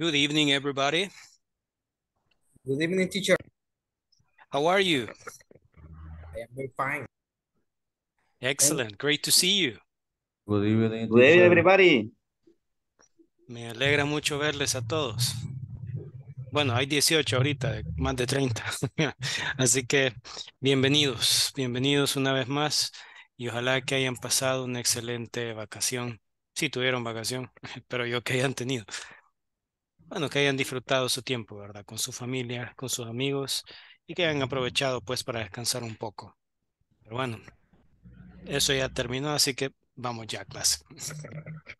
Good evening, everybody. Good evening, teacher. How are you? I am very fine. Excellent. Great to see you. Good evening, Good evening everybody. Me alegra mucho verles a todos. Bueno, hay 18 ahorita, más de 30. Así que bienvenidos, bienvenidos una vez más y ojalá que hayan pasado una excelente vacación. sí, tuvieron vacación, pero yo que hayan tenido bueno, que hayan disfrutado su tiempo, ¿verdad? Con su familia, con sus amigos y que hayan aprovechado pues para descansar un poco. Pero bueno, eso ya terminó, así que vamos ya a clase.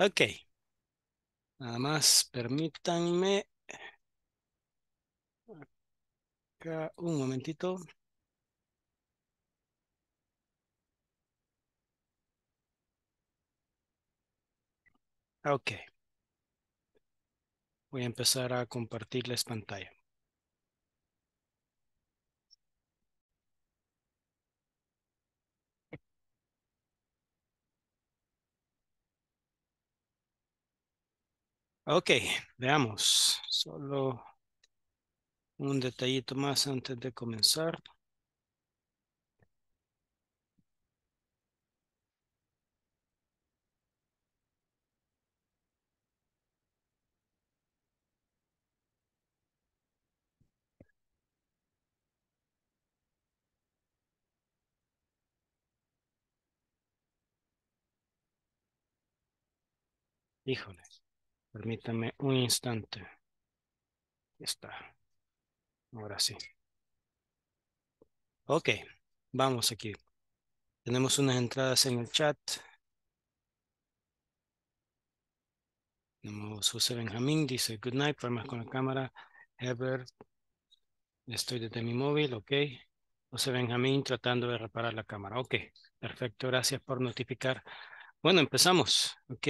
Ok. Nada más, permítanme. Acá un momentito. Okay. Voy a empezar a compartirles pantalla. Ok, veamos. Solo un detallito más antes de comenzar. Híjole, permítanme un instante. está. Ahora sí. Ok, vamos aquí. Tenemos unas entradas en el chat. Tenemos José Benjamín, dice, good night, problemas con la cámara. Ever? estoy desde mi móvil, ok. José Benjamín tratando de reparar la cámara. Ok, perfecto, gracias por notificar. Bueno, empezamos, ok.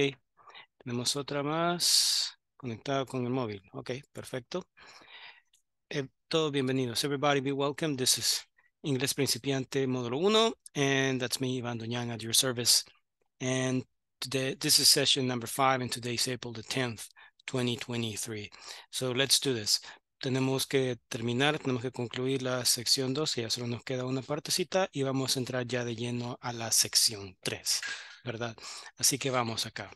Tenemos otra más conectada con el móvil. Ok, perfecto. Eh, todos bienvenidos. Everybody be welcome. This is Inglés Principiante Módulo 1, and that's me, Ivan Doñan, at your service. And today, this is session number 5, and today is April the 10th, 2023. So let's do this. Tenemos que terminar, tenemos que concluir la sección 2, ya solo nos queda una partecita, y vamos a entrar ya de lleno a la sección 3. ¿verdad? Así que vamos acá.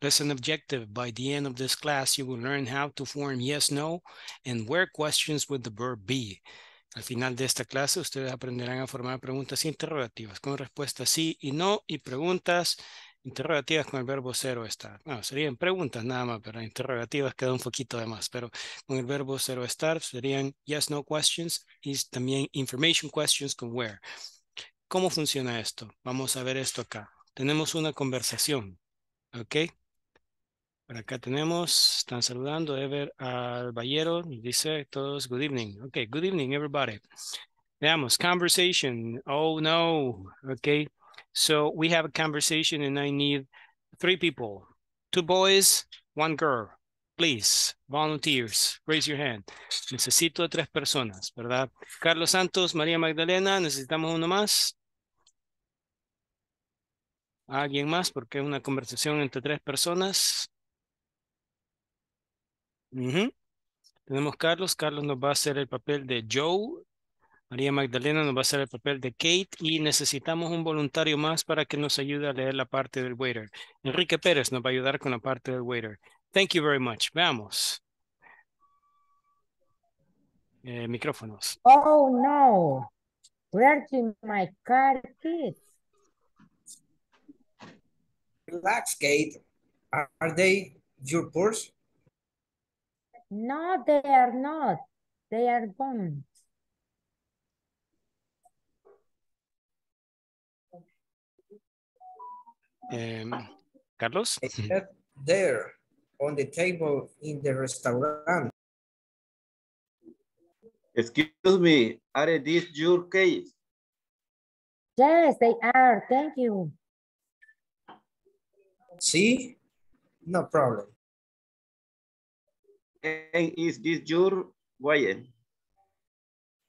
Lesson objective. By the end of this class, you will learn how to form yes, no, and where questions with the verb be. Al final de esta clase, ustedes aprenderán a formar preguntas interrogativas con respuestas sí y no y preguntas interrogativas con el verbo cero estar. No, serían preguntas nada más, pero interrogativas queda un poquito de más. Pero con el verbo cero estar serían yes, no questions y también information questions con where. ¿Cómo funciona esto? Vamos a ver esto acá tenemos una conversación. ¿Ok? Por acá tenemos, están saludando Ever al dice todos, good evening. Ok, good evening everybody. Veamos, conversation. Oh no, ok. So we have a conversation and I need three people, two boys, one girl. Please, volunteers, raise your hand. Necesito tres personas, ¿verdad? Carlos Santos, María Magdalena, necesitamos uno más alguien más porque es una conversación entre tres personas. Tenemos Carlos. Carlos nos va a hacer el papel de Joe. María Magdalena nos va a hacer el papel de Kate y necesitamos un voluntario más para que nos ayude a leer la parte del waiter. Enrique Pérez nos va a ayudar con la parte del waiter. Thank you very much. Veamos. Eh, micrófonos. Oh, no. Where's my car Relax, Kate. Are, are they your purse? No, they are not. They are gone. Um, Carlos? there on the table in the restaurant. Excuse me, are these your case? Yes, they are. Thank you. See? No problem. And is this your wallet?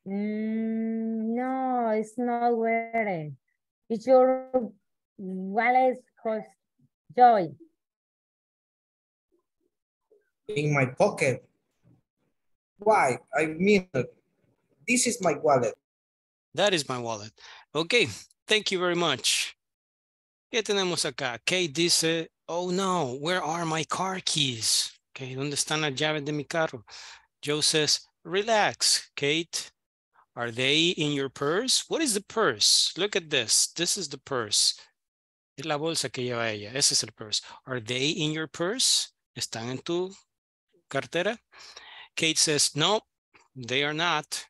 Mm, no, it's not wedding. It's your wallet cost joy. In my pocket. Why? I mean, this is my wallet. That is my wallet. Okay, thank you very much. ¿Qué tenemos acá? Kate dice, oh no, where are my car keys? Okay, ¿dónde están las llaves de mi carro? Joe says, relax, Kate. Are they in your purse? What is the purse? Look at this. This is the purse. Es la bolsa que lleva ella. Ese es el purse. Are they in your purse? ¿Están en tu cartera? Kate says, no, they are not.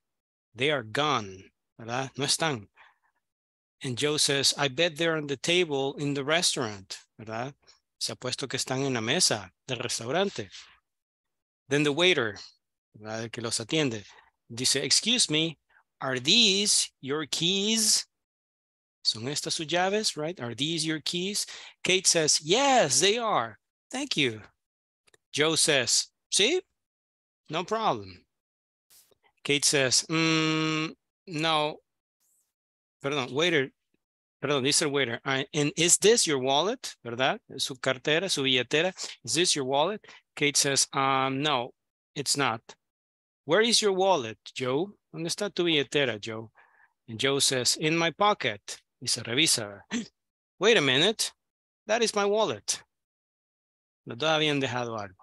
They are gone. ¿Verdad? No están. And Joe says, I bet they're on the table in the restaurant, ¿verdad? Se apuesto que están en la mesa del restaurante. Then the waiter, ¿verdad? El que los atiende, dice, excuse me, are these your keys? ¿Son estas sus llaves, right? Are these your keys? Kate says, yes, they are. Thank you. Joe says, see, no problem. Kate says, mm, no, perdón, waiter, perdón, dice el waiter, ah, and is this your wallet, ¿verdad? Su cartera, su billetera, is this your wallet? Kate says, um, no, it's not. Where is your wallet, Joe? ¿Dónde está tu billetera, Joe? And Joe says, in my pocket. Y se revisa. Wait a minute, that is my wallet. Los dos habían dejado algo.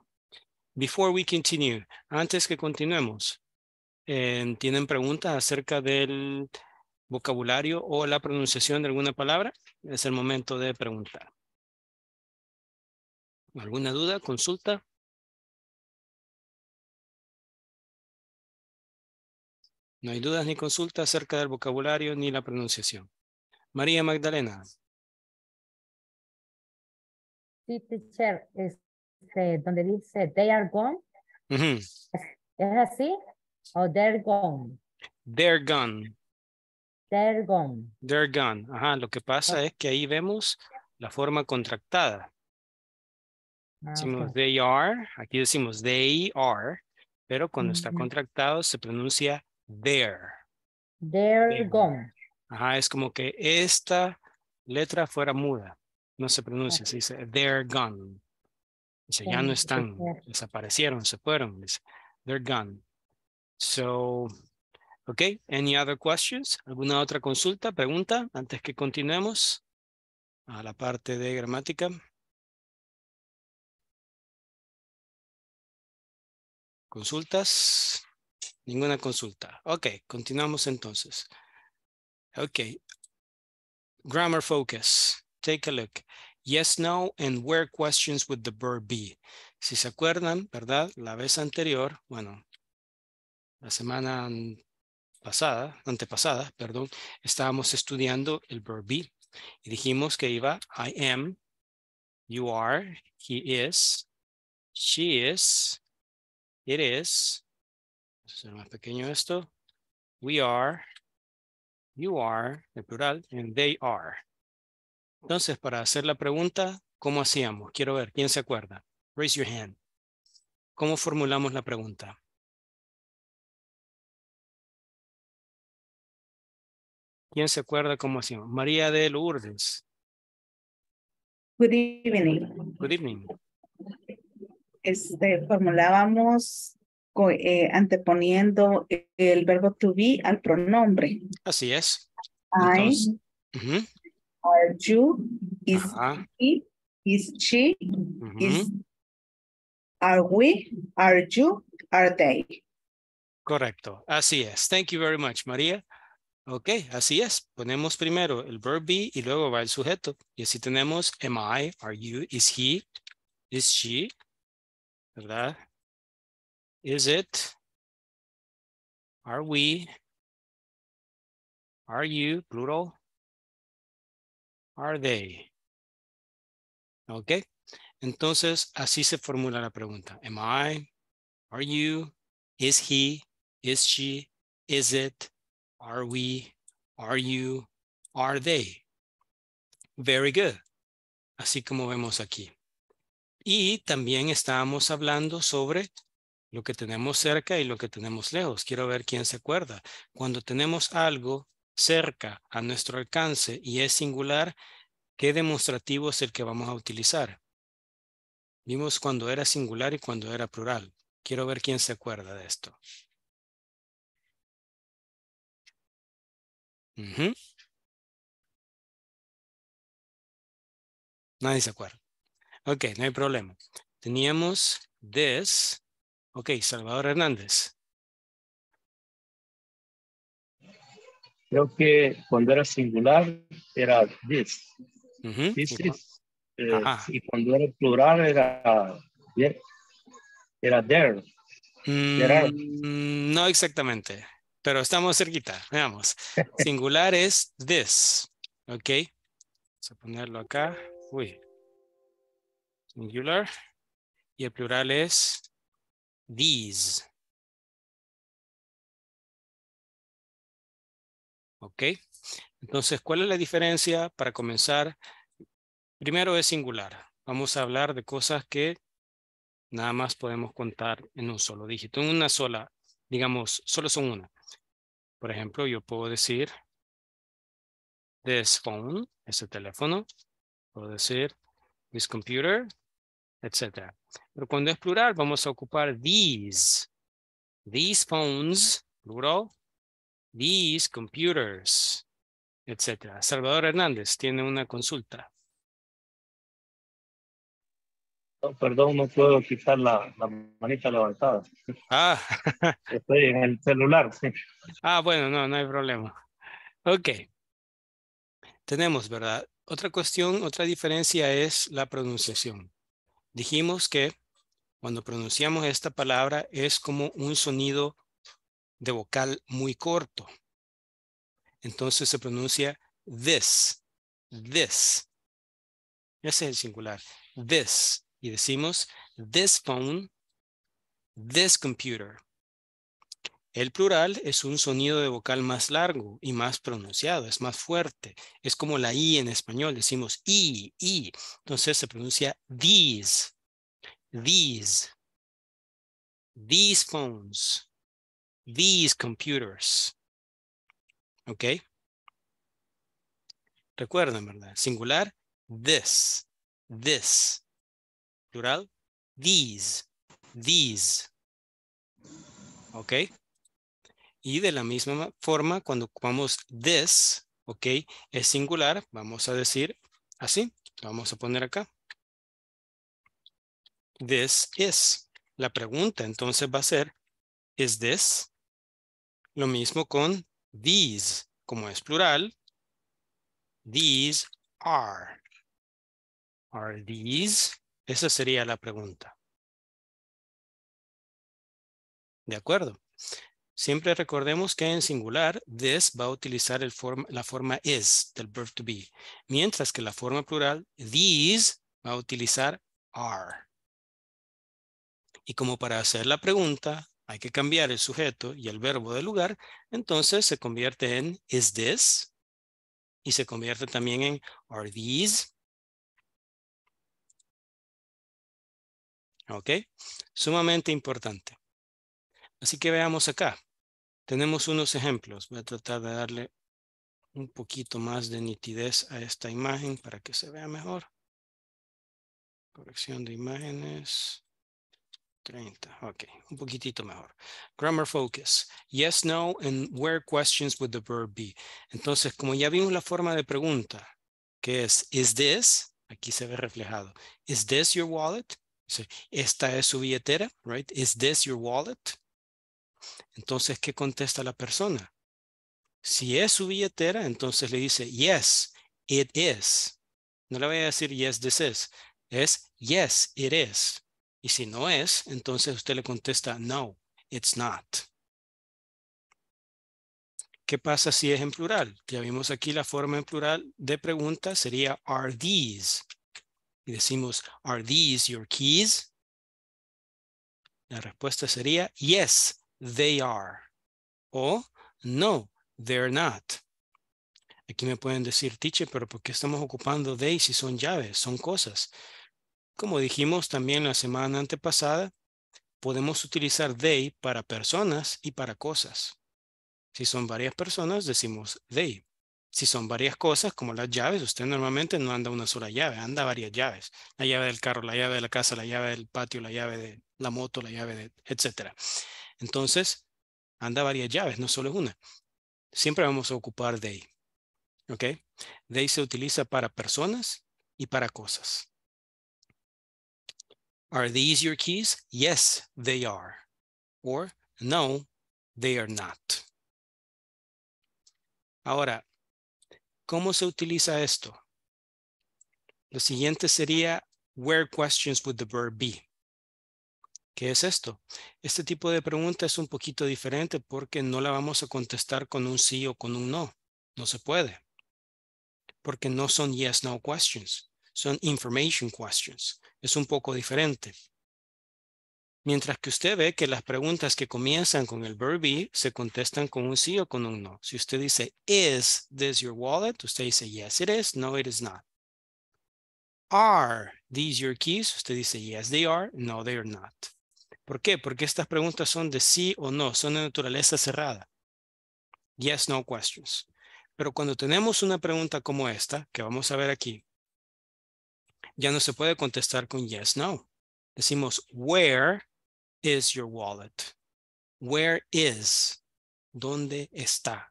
Before we continue, antes que continuemos, eh, ¿tienen preguntas acerca del vocabulario o la pronunciación de alguna palabra, es el momento de preguntar. ¿Alguna duda, consulta? No hay dudas ni consultas acerca del vocabulario ni la pronunciación. María Magdalena. Sí, teacher, este, donde dice they are gone. ¿Es así? ¿O they're gone? They're gone. They're gone. gone. Ajá, lo que pasa es que ahí vemos la forma contractada. Ah, decimos they are, aquí decimos they are, pero cuando está contractado se pronuncia there. They're gone. Ajá, es como que esta letra fuera muda. No se pronuncia, se dice they're gone. ya no están, desaparecieron, se fueron. they're gone. So, Okay, any other questions? ¿Alguna otra consulta, pregunta antes que continuemos a la parte de gramática? ¿Consultas? Ninguna consulta. Ok, continuamos entonces. Ok. Grammar focus. Take a look. Yes, no, and where questions with the verb be. Si se acuerdan, ¿verdad? La vez anterior, bueno, la semana pasada, antepasada, perdón, estábamos estudiando el verb be y dijimos que iba I am, you are, he is, she is, it is, hacer más pequeño esto, we are, you are, el plural, and they are. Entonces, para hacer la pregunta, ¿cómo hacíamos? Quiero ver, ¿quién se acuerda? Raise your hand. ¿Cómo formulamos la pregunta? ¿Quién se acuerda cómo hacíamos? María de Lourdes. Good evening. Good evening. Este, formulábamos eh, anteponiendo el verbo to be al pronombre. Así es. I, are you, is he, is she, are we, are you, are they. Correcto, así es. Thank you very much, María. Ok, así es. Ponemos primero el verb be y luego va el sujeto. Y así tenemos am I, are you, is he, is she, ¿verdad? Is it, are we, are you, plural, are they. Ok, entonces así se formula la pregunta. Am I, are you, is he, is she, is it, Are we? Are you? Are they? Very good. Así como vemos aquí. Y también estábamos hablando sobre lo que tenemos cerca y lo que tenemos lejos. Quiero ver quién se acuerda. Cuando tenemos algo cerca a nuestro alcance y es singular, ¿qué demostrativo es el que vamos a utilizar? Vimos cuando era singular y cuando era plural. Quiero ver quién se acuerda de esto. Nadie se acuerda. Ok, no hay problema. Teníamos this. Ok, Salvador Hernández. Creo que cuando era singular era this. This eh, y cuando era plural era, era there. Mm, no exactamente pero estamos cerquita. Veamos. Singular es this. Ok. Vamos a ponerlo acá. Uy. Singular. Y el plural es these. Ok. Entonces, ¿cuál es la diferencia? Para comenzar, primero es singular. Vamos a hablar de cosas que nada más podemos contar en un solo dígito, en una sola, digamos, solo son una. Por ejemplo, yo puedo decir this phone, este teléfono, puedo decir this computer, etc. Pero cuando es plural, vamos a ocupar these, these phones, plural, these computers, etc. Salvador Hernández tiene una consulta. perdón, no puedo quitar la, manita levantada. Ah. Estoy en el celular, Ah, bueno, no, no hay problema. Ok. Tenemos, ¿verdad? Otra cuestión, otra diferencia es la pronunciación. Dijimos que cuando pronunciamos esta palabra es como un sonido de vocal muy corto. Entonces se pronuncia this, this. Ese es el singular, this y decimos this phone, this computer. El plural es un sonido de vocal más largo y más pronunciado, es más fuerte. Es como la I en español, decimos I, I. Entonces se pronuncia these, these, these phones, these computers. ¿Ok? Recuerden, ¿verdad? Singular, this, this plural, these, these. ¿Ok? Y de la misma forma, cuando ocupamos this, ¿ok? Es singular, vamos a decir así. vamos a poner acá. This is. La pregunta entonces va a ser, ¿is this? Lo mismo con these, como es plural. These are. Are these? Esa sería la pregunta. ¿De acuerdo? Siempre recordemos que en singular, this va a utilizar la forma is del verb to be, mientras que la forma plural, these, va a utilizar are. Y como para hacer la pregunta, hay que cambiar el sujeto y el verbo de lugar, entonces se convierte en is this y se convierte también en are these ¿Ok? Sumamente importante. Así que veamos acá. Tenemos unos ejemplos. Voy a tratar de darle un poquito más de nitidez a esta imagen para que se vea mejor. Corrección de imágenes. 30. Ok, un poquitito mejor. Grammar focus. Yes, no, and where questions would the verb be. Entonces, como ya vimos la forma de pregunta, que es, is this, aquí se ve reflejado. Is this your wallet? esta es su billetera, right? Is this your wallet? Entonces, ¿qué contesta la persona? Si es su billetera, entonces le dice, yes, it is. No le voy a decir, yes, this is. Es, yes, it is. Y si no es, entonces usted le contesta, no, it's not. ¿Qué pasa si es en plural? Ya vimos aquí la forma en plural de pregunta sería, are these? y decimos, ¿Are these your keys? La respuesta sería, yes, they are. O, no, they're not. Aquí me pueden decir, teacher, pero ¿por qué estamos ocupando they si son llaves, son cosas? Como dijimos también la semana antepasada, podemos utilizar they para personas y para cosas. Si son varias personas, decimos they. Si son varias cosas, como las llaves, usted normalmente no anda una sola llave, anda varias llaves. La llave del carro, la llave de la casa, la llave del patio, la llave de la moto, la llave de, etc. Entonces, anda varias llaves, no solo es una. Siempre vamos a ocupar they. ¿Ok? They se utiliza para personas y para cosas. Are these your keys? Yes, they are. Or no, they are not. Ahora, ¿Cómo se utiliza esto? Lo siguiente sería where questions would the verb be. ¿Qué es esto? Este tipo de pregunta es un poquito diferente porque no la vamos a contestar con un sí o con un no. No se puede. Porque no son yes, no questions. Son information questions. Es un poco diferente. Mientras que usted ve que las preguntas que comienzan con el verb be se contestan con un sí o con un no. Si usted dice, is this your wallet? Usted dice, yes it is, no it is not. Are these your keys? Usted dice, yes they are, no they are not. ¿Por qué? Porque estas preguntas son de sí o no, son de naturaleza cerrada. Yes, no questions. Pero cuando tenemos una pregunta como esta, que vamos a ver aquí, ya no se puede contestar con yes, no. Decimos, where is your wallet? Where is? ¿Dónde está?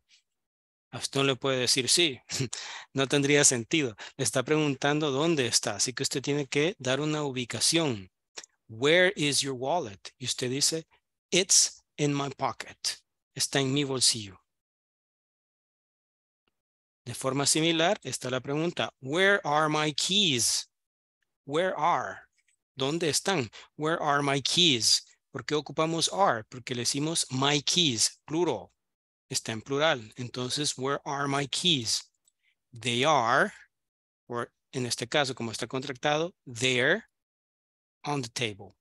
A usted no le puede decir sí, no tendría sentido. Le está preguntando dónde está, así que usted tiene que dar una ubicación. Where is your wallet? Y usted dice, it's in my pocket. Está en mi bolsillo. De forma similar está la pregunta, where are my keys? Where are? ¿Dónde están? Where are my keys? ¿Por qué ocupamos are? Porque le decimos my keys, plural. Está en plural. Entonces, where are my keys? They are, o en este caso, como está contractado, they're on the table.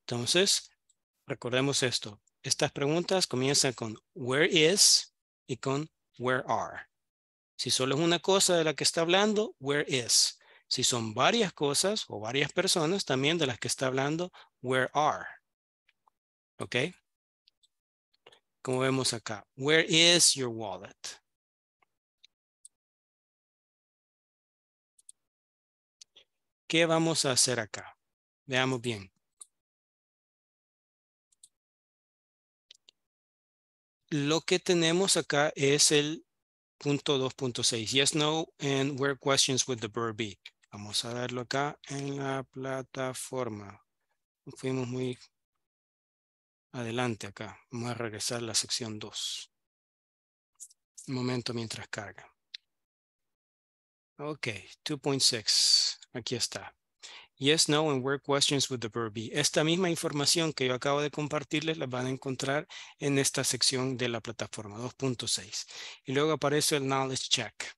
Entonces, recordemos esto. Estas preguntas comienzan con where is y con where are. Si solo es una cosa de la que está hablando, where is. Si son varias cosas o varias personas también de las que está hablando, where are. ¿Ok? Como vemos acá. Where is your wallet? ¿Qué vamos a hacer acá? Veamos bien. Lo que tenemos acá es el punto 2.6. Yes, no, and where questions with the verb be. Vamos a darlo acá en la plataforma fuimos muy adelante acá. Vamos a regresar a la sección 2. Un momento mientras carga. Ok, 2.6. Aquí está. Yes, no, and where questions with the verb be. Esta misma información que yo acabo de compartirles la van a encontrar en esta sección de la plataforma 2.6. Y luego aparece el knowledge check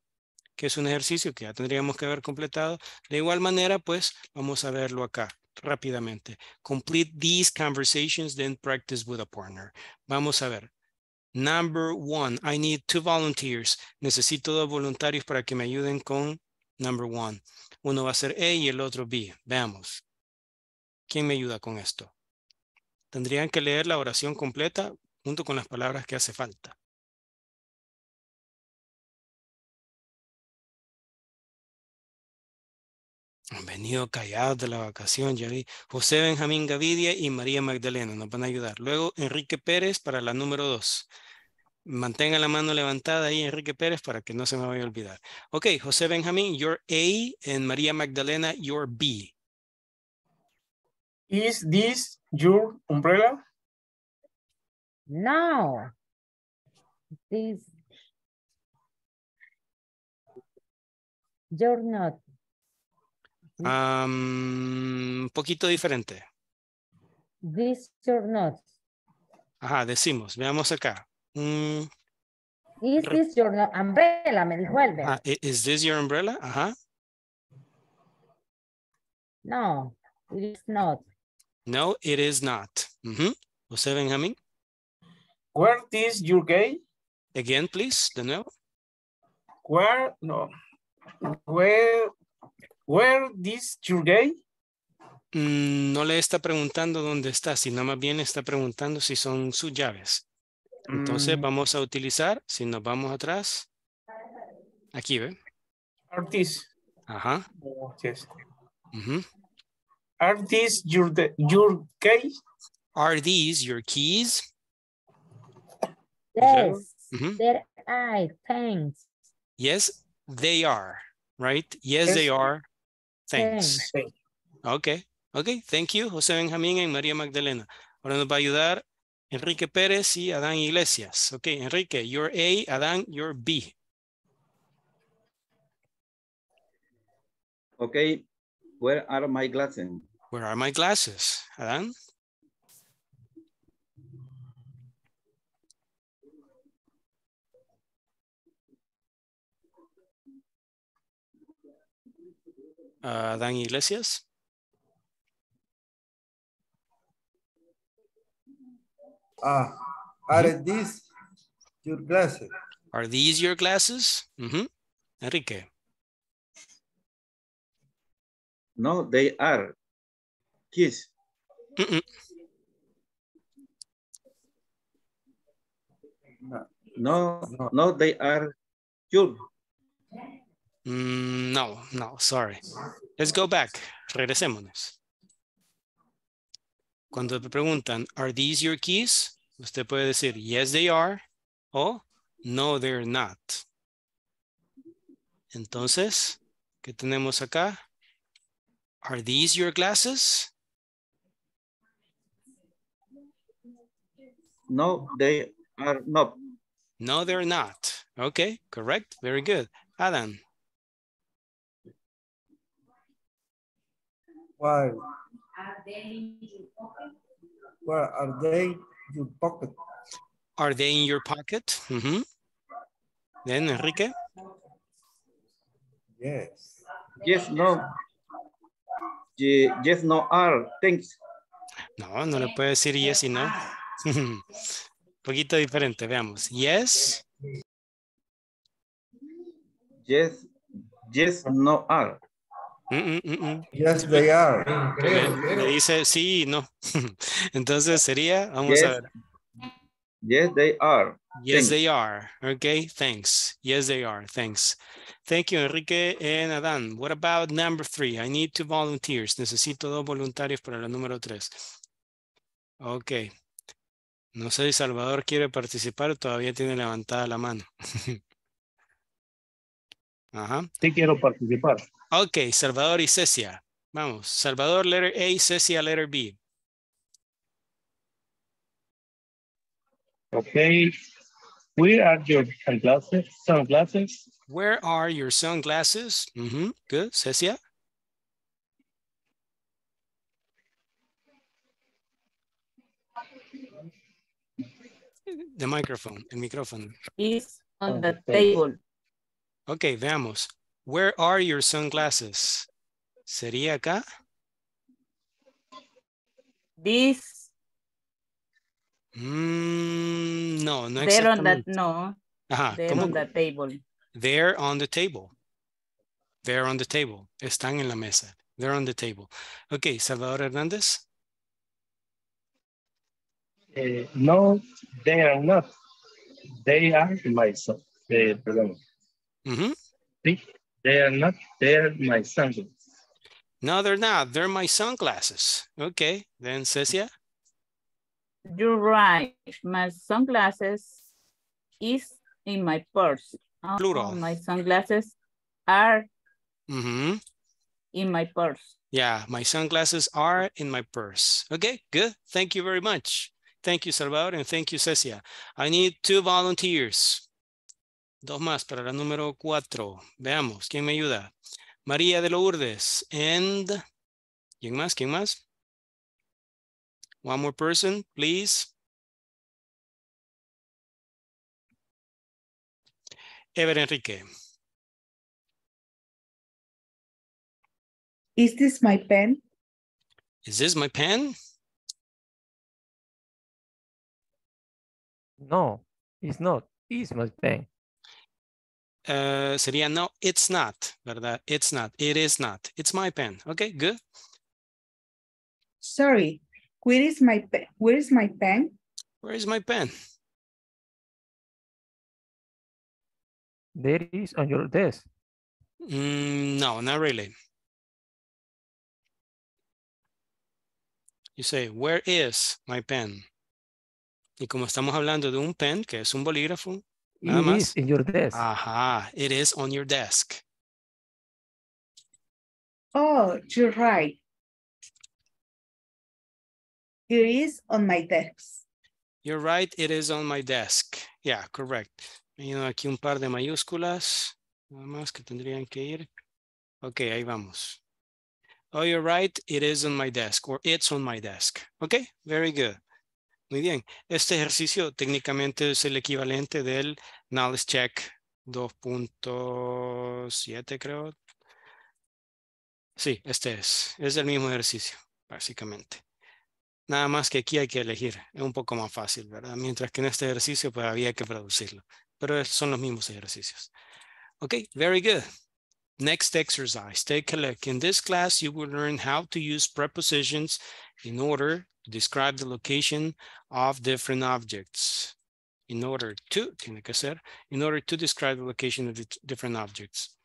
que es un ejercicio que ya tendríamos que haber completado. De igual manera, pues, vamos a verlo acá rápidamente. Complete these conversations, then practice with a partner. Vamos a ver. Number one, I need two volunteers. Necesito dos voluntarios para que me ayuden con number one. Uno va a ser A y el otro B. Veamos. ¿Quién me ayuda con esto? Tendrían que leer la oración completa junto con las palabras que hace falta. Han venido callados de la vacación, ya José Benjamín Gavidia y María Magdalena nos van a ayudar. Luego Enrique Pérez para la número dos. Mantenga la mano levantada ahí, Enrique Pérez, para que no se me vaya a olvidar. Ok, José Benjamín, your A, and María Magdalena, your B. Is this your umbrella? No. This. You're not un poquito diferente. This your not. Ajá, decimos, veamos acá. Mm. Is this your umbrella? Me dijo ah, is this your umbrella? Ajá. No, it is not. No, it is not. Mm Where is your gay? Again, please, de nuevo. Where, no. Where where is your day? Mm, no le está preguntando dónde está, sino más bien está preguntando si son sus llaves. Entonces mm. vamos a utilizar, si nos vamos atrás, aquí ve. ¿Artis? Ajá. yes. Are these your, your keys? Are these your keys? Yes, thanks. Yes, they are, right? yes, they are. Thanks. Okay, Ok, thank you, José Benjamín y María Magdalena. Ahora nos va a ayudar Enrique Pérez y Adán Iglesias. Okay, Enrique, your A, Adán, your B. Okay, where are my glasses? Where are my glasses, Adán? Uh, Iglesias. Ah, are mm -hmm. these your glasses? Are these your glasses? Mm -hmm. Enrique. No, they are kiss. Mm -mm. No, no, no, they are your. Mm, no, no, sorry. Let's go back. Regresémonos. Cuando te preguntan, are these your keys? Usted puede decir, yes, they are, o no, they're not. Entonces, ¿qué tenemos acá? Are these your glasses? No, they are not. No, they're not. Okay, correct. Very good. Adam. Why? Are they in your pocket? are they in your pocket? Are Enrique? Yes. Yes, no. Yes, no, are. Thanks. No, no le puede decir yes y no. Un poquito diferente, veamos. Yes. Yes, yes, no, are yes, they are. me, dice sí y no. Entonces sería, vamos a ver. Yes, they are. Yes, they are. Okay, thanks. Yes, they are. Thanks. Thank you, Enrique and Adán. What about number three? I need two volunteers. Necesito dos voluntarios para la número tres. Okay. No sé si Salvador quiere participar, todavía tiene levantada la mano. Ajá. Sí quiero participar. Ok, Salvador y Cecia. Vamos, Salvador, letter A, Cecia, letter B. Okay. Where are your sunglasses? sunglasses? Where are your sunglasses? Mm-hmm. Good, Cecia. The microphone, el micrófono. Is on the ah, table. Ok, veamos. Where are your sunglasses? Sería acá. This. Mm, no, no They're on that, no. Ajá, they're ¿cómo? on the table. They're on the table. They're on the table. Están en la mesa. They're on the table. Okay, Salvador Hernández. Uh, no, they are not. They are my son. Eh, perdón. Uh -huh. They are not, they are my sunglasses. No, they're not. They're my sunglasses. Okay, then Cecia. You're right. My sunglasses is in my purse. Plural. my sunglasses are mm -hmm. in my purse. Yeah, my sunglasses are in my purse. Okay, good. Thank you very much. Thank you, Salvador, and thank you, Cecia. I need two volunteers. Dos más para la número cuatro. Veamos, ¿quién me ayuda? María de Lourdes. And, ¿quién más? ¿Quién más? One more person, please. Ever Enrique. Is this my pen? Is this my pen? No, it's not. It's my pen. uh, sería no, it's not, ¿verdad? It's not, it is not, it's my pen. Okay, good. Sorry, where is my pen? Where is my pen? Where is my pen? There is on your desk. Mm, no, not really. You say, where is my pen? Y como estamos hablando de un pen, que es un bolígrafo, Nada más. in your desk. Ajá, it is on your desk. Oh, you're right. It is on my desk. You're right, it is on my desk. Yeah, correct. Miren aquí un par de mayúsculas, nada más que tendrían que ir. Ok, ahí vamos. Oh, you're right, it is on my desk, or it's on my desk. Okay, very good. Muy bien. Este ejercicio técnicamente es el equivalente del Knowledge Check 2.7, creo. Sí, este es. Es el mismo ejercicio, básicamente. Nada más que aquí hay que elegir. Es un poco más fácil, ¿verdad? Mientras que en este ejercicio pues había que producirlo. Pero son los mismos ejercicios. Ok, very good. Next exercise, take a look. In this class, you will learn how to use prepositions in order describe the location of different objects. In order to, tiene que ser, in order to describe the location of different objects.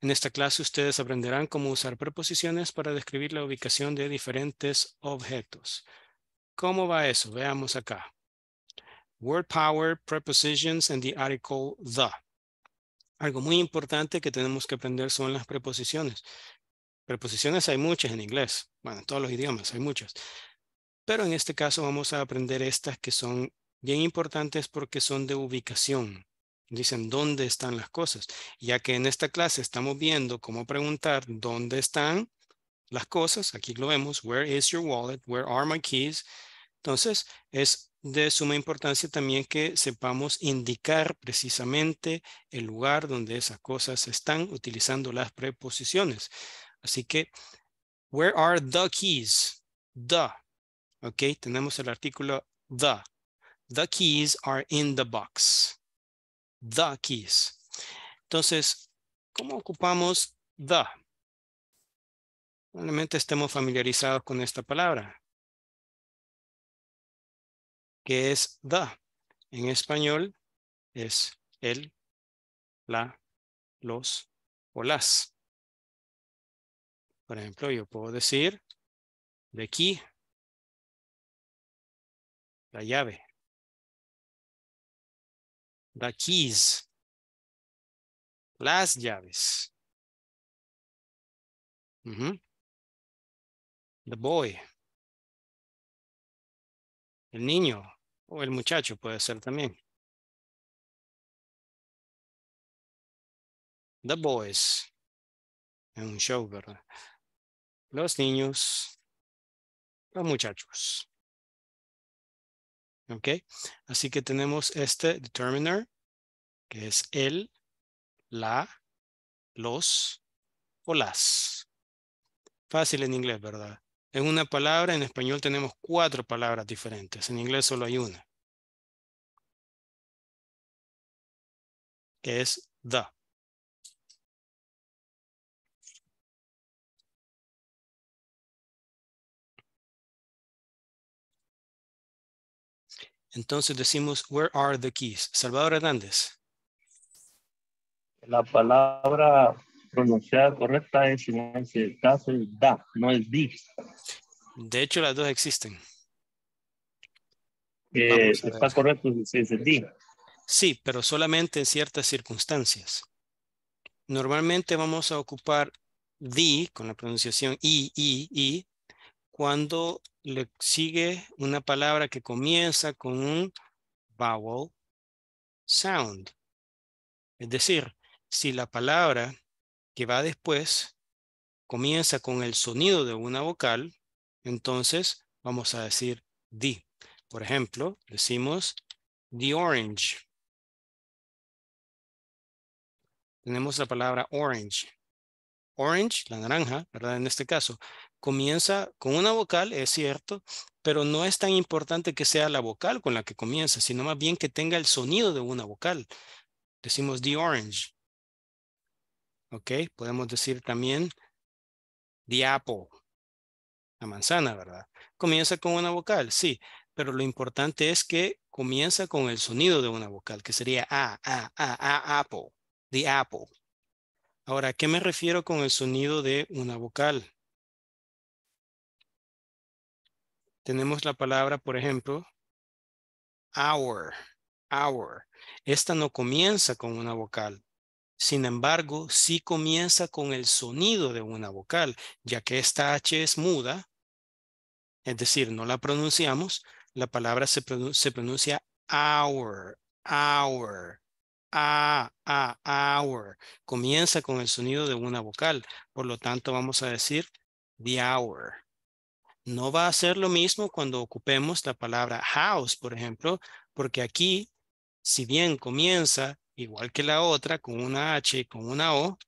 En esta clase ustedes aprenderán cómo usar preposiciones para describir la ubicación de diferentes objetos. ¿Cómo va eso? Veamos acá. Word power, prepositions, and the article the. Algo muy importante que tenemos que aprender son las preposiciones. Preposiciones hay muchas en inglés. Bueno, en todos los idiomas hay muchas. Pero en este caso vamos a aprender estas que son bien importantes porque son de ubicación. Dicen dónde están las cosas, ya que en esta clase estamos viendo cómo preguntar dónde están las cosas. Aquí lo vemos, where is your wallet, where are my keys. Entonces es de suma importancia también que sepamos indicar precisamente el lugar donde esas cosas están utilizando las preposiciones. Así que, where are the keys? The ¿Ok? Tenemos el artículo the. The keys are in the box. The keys. Entonces, ¿cómo ocupamos the? Probablemente estemos familiarizados con esta palabra. que es the? En español es el, la, los o las. Por ejemplo, yo puedo decir de aquí la llave. The keys, las llaves. The boy, el niño o el muchacho puede ser también. The boys, En un show, ¿verdad? Los niños, los muchachos. ¿Ok? Así que tenemos este determiner, que es el, la, los o las. Fácil en inglés, ¿verdad? En una palabra, en español tenemos cuatro palabras diferentes. En inglés solo hay una. Que es the. Entonces decimos, where are the keys? Salvador Hernández. La palabra pronunciada correcta es, en el caso, da, no es di. De hecho, las dos existen. Eh, está correcto si es di. Sí, pero solamente en ciertas circunstancias. Normalmente vamos a ocupar di con la pronunciación i, i, i, cuando le sigue una palabra que comienza con un vowel sound. Es decir, si la palabra que va después comienza con el sonido de una vocal, entonces vamos a decir the. Por ejemplo, decimos the orange. Tenemos la palabra orange. Orange, la naranja, ¿verdad? En este caso comienza con una vocal, es cierto, pero no es tan importante que sea la vocal con la que comienza, sino más bien que tenga el sonido de una vocal. Decimos the orange. ¿Ok? Podemos decir también the apple, la manzana, ¿verdad? Comienza con una vocal, sí, pero lo importante es que comienza con el sonido de una vocal, que sería a, a, a, a, apple, the apple. Ahora, ¿a qué me refiero con el sonido de una vocal? tenemos la palabra, por ejemplo, hour, hour. Esta no comienza con una vocal. Sin embargo, sí comienza con el sonido de una vocal, ya que esta H es muda, es decir, no la pronunciamos, la palabra se, pronuncia, se pronuncia hour, hour, a, a, hour. Comienza con el sonido de una vocal, por lo tanto vamos a decir the hour. No va a ser lo mismo cuando ocupemos la palabra house, por ejemplo, porque aquí, si bien comienza igual que la otra, con una H y con una O,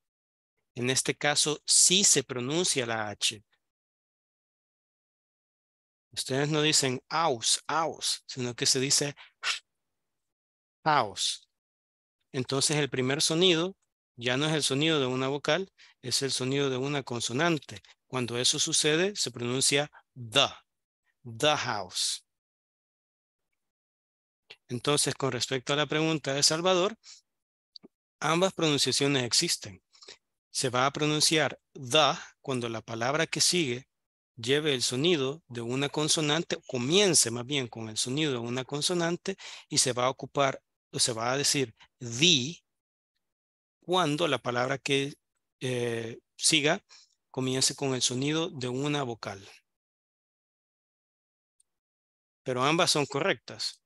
en este caso sí se pronuncia la H. Ustedes no dicen house, aus, sino que se dice house. Entonces el primer sonido ya no es el sonido de una vocal, es el sonido de una consonante. Cuando eso sucede, se pronuncia the, the house. Entonces, con respecto a la pregunta de Salvador, ambas pronunciaciones existen. Se va a pronunciar the cuando la palabra que sigue lleve el sonido de una consonante, comience más bien con el sonido de una consonante y se va a ocupar o se va a decir the cuando la palabra que eh, siga comience con el sonido de una vocal pero ambas son correctas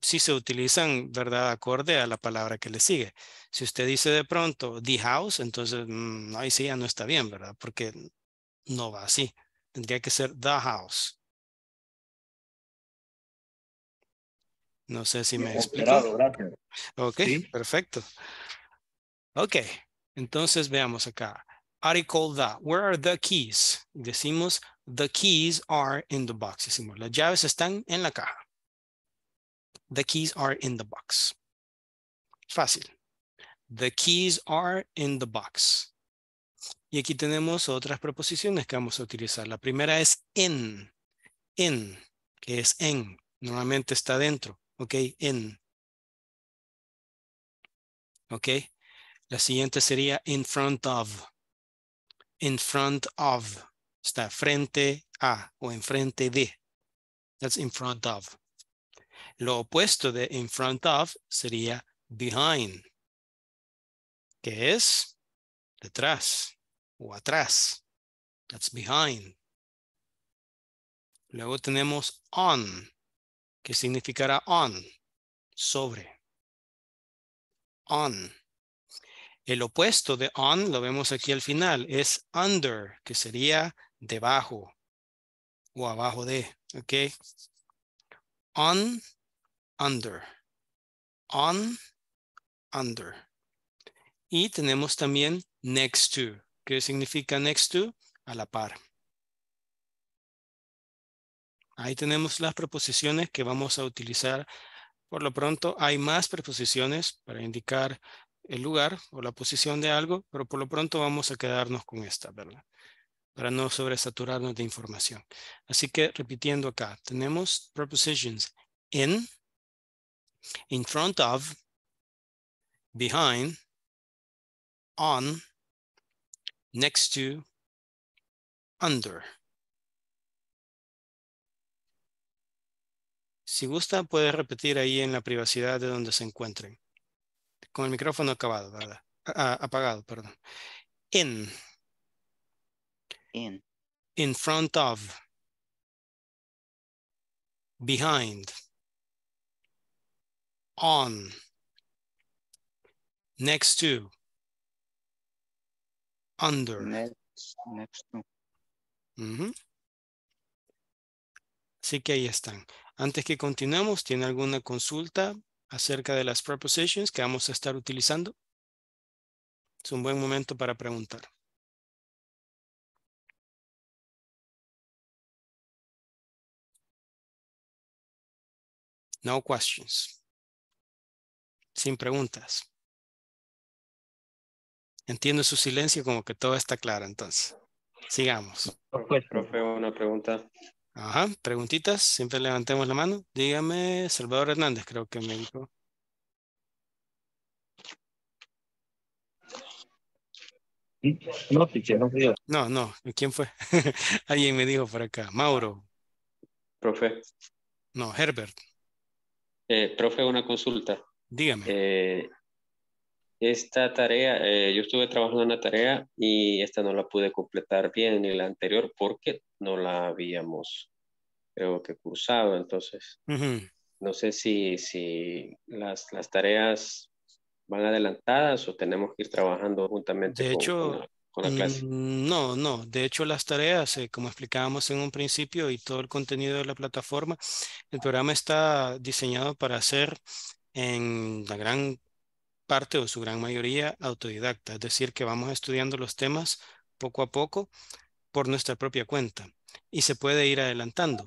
si se utilizan, ¿verdad?, acorde a la palabra que le sigue. Si usted dice de pronto the house, entonces mm, ahí sí ya no está bien, ¿verdad? Porque no va así. Tendría que ser the house. No sé si me explico. Ok, perfecto. Ok, entonces veamos acá. Article the. Where are the keys? Decimos The keys are in the box. las llaves están en la caja. The keys are in the box. Fácil. The keys are in the box. Y aquí tenemos otras proposiciones que vamos a utilizar. La primera es in. In, que es en. Normalmente está dentro. Ok, in. Ok. La siguiente sería in front of. In front of está frente a o enfrente de. That's in front of. Lo opuesto de in front of sería behind, que es detrás o atrás. That's behind. Luego tenemos on, que significará on, sobre. On. El opuesto de on lo vemos aquí al final, es under, que sería debajo o abajo de, ¿ok? On, under. On, under. Y tenemos también next to. ¿Qué significa next to? A la par. Ahí tenemos las preposiciones que vamos a utilizar. Por lo pronto hay más preposiciones para indicar el lugar o la posición de algo, pero por lo pronto vamos a quedarnos con esta, ¿verdad? para no sobresaturarnos de información. Así que repitiendo acá, tenemos prepositions in, in front of, behind, on, next to, under. Si gusta, puede repetir ahí en la privacidad de donde se encuentren. Con el micrófono acabado, apagado, perdón. In in front of behind on next to under next, to Así que ahí están. Antes que continuemos, ¿tiene alguna consulta acerca de las prepositions que vamos a estar utilizando? Es un buen momento para preguntar. No questions. Sin preguntas. Entiendo su silencio como que todo está claro entonces. Sigamos. Profe, una pregunta. Ajá, preguntitas, siempre levantemos la mano. Dígame, Salvador Hernández, creo que me dijo. No, no No, no, ¿quién fue? Alguien me dijo por acá. Mauro. Profe. No, Herbert. Eh, profe, una consulta. Dígame. Eh, esta tarea, eh, yo estuve trabajando en una tarea y esta no la pude completar bien ni la anterior porque no la habíamos, creo que cursado. Entonces, no sé si, si las, las tareas van adelantadas o tenemos que ir trabajando juntamente. De hecho, Mm, no, no. De hecho, las tareas, eh, como explicábamos en un principio, y todo el contenido de la plataforma, el programa está diseñado para ser en la gran parte o su gran mayoría autodidacta, es decir, que vamos estudiando los temas poco a poco por nuestra propia cuenta y se puede ir adelantando.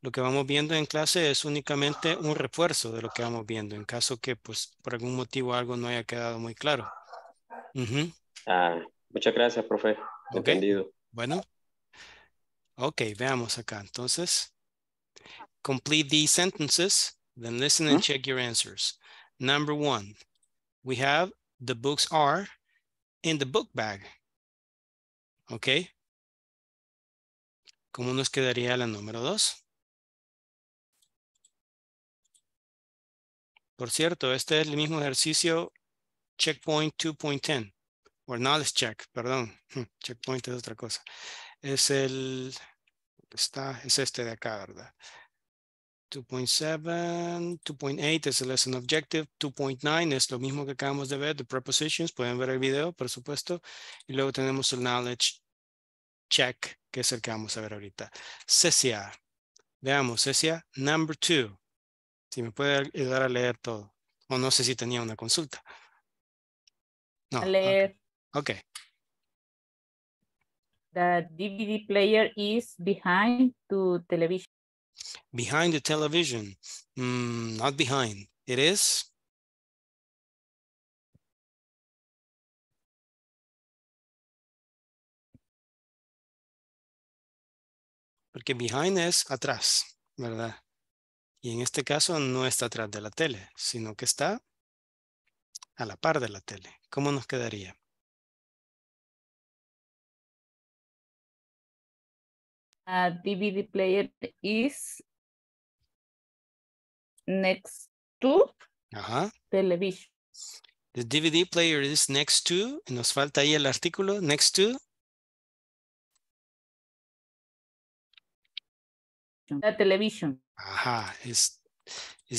Lo que vamos viendo en clase es únicamente un refuerzo de lo que vamos viendo en caso que pues por algún motivo algo no haya quedado muy claro. Muchas gracias, profe. Entendido. Bueno. Ok, veamos acá. Entonces, complete these sentences, then listen and check your answers. Number one, we have the books are in the book bag. Ok. ¿Cómo nos quedaría la número dos? Por cierto, este es el mismo ejercicio Checkpoint 2.10 o knowledge check, perdón, hmm, checkpoint es otra cosa. Es el, está, es este de acá, ¿verdad? 2.7, 2.8 es el lesson objective, 2.9 es lo mismo que acabamos de ver, the prepositions, pueden ver el video, por supuesto, y luego tenemos el knowledge check, que es el que vamos a ver ahorita. Cecia, veamos, Cecia, number two. si me puede ayudar a leer todo, o no sé si tenía una consulta. No, leer. Okay. The DVD player is behind the television. Behind the television. Mm, not behind. It is? Porque behind es atrás, ¿verdad? Y en este caso no está atrás de la tele, sino que está a la par de la tele. ¿Cómo nos quedaría? a ah, DVD player is next to television. The DVD player is next to, nos falta ahí el artículo, next to. The television. Ajá, is,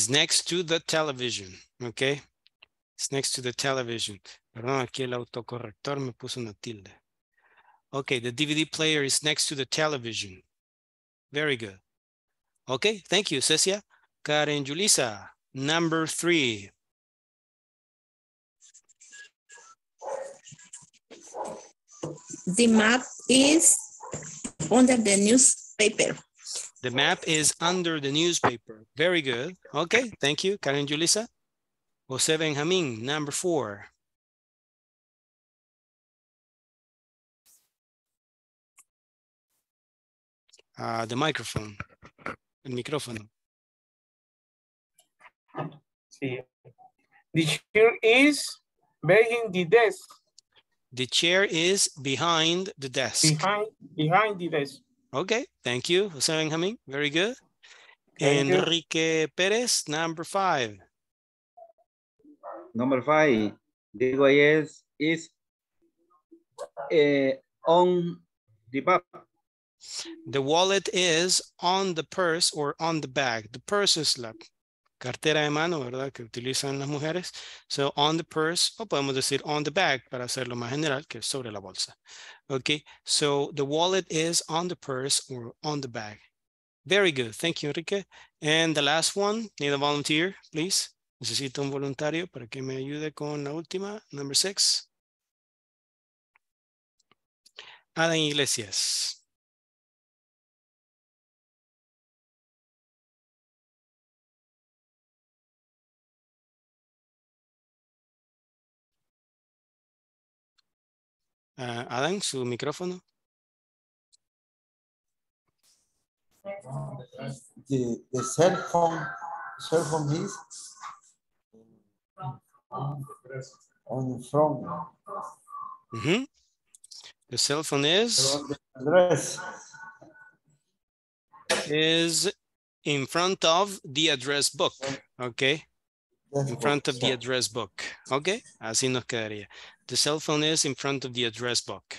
next to the television, ok. It's next to the television. Perdón, aquí el autocorrector me puso una tilde. Okay, the DVD player is next to the television. Very good. Okay, thank you, Cecia. Karen Julissa, number three. The map is under the newspaper. The map is under the newspaper. Very good. Okay, thank you, Karen Julissa. Jose Benjamin, number four. uh, the microphone, el micrófono. Sí. The chair is behind the desk. The chair is behind the desk. Behind, behind the desk. Okay, thank you, Jose Benjamin. Very good. Thank Enrique you. Perez, number five. Number five, Diego is, is uh, eh, on the back. The wallet is on the purse or on the bag. The purse is la cartera de mano, ¿verdad? Que utilizan las mujeres. So on the purse, o podemos decir on the bag para hacerlo más general, que sobre la bolsa. Okay, so the wallet is on the purse or on the bag. Very good. Thank you, Enrique. And the last one, need a volunteer, please. Necesito un voluntario para que me ayude con la última, number six. Adam Iglesias. Ah, Adam, su micrófono. The, cell phone, cell phone is on The cell phone is is in front of the address book. Okay. In front of the address book. Okay. así nos quedaría. The cell phone is in front of the address book.